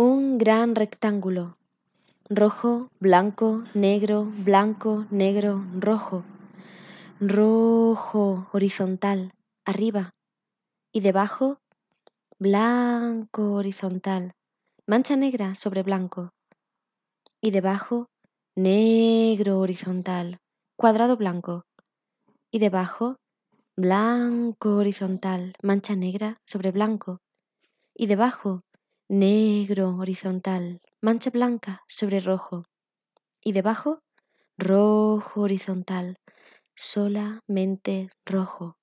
un gran rectángulo. Rojo, blanco, negro, blanco, negro, rojo. Rojo horizontal, arriba. Y debajo, blanco horizontal. Mancha negra sobre blanco. Y debajo, negro horizontal. Cuadrado blanco. Y debajo, blanco horizontal. Mancha negra sobre blanco. Y debajo, negro horizontal, mancha blanca sobre rojo. Y debajo, rojo horizontal, solamente rojo.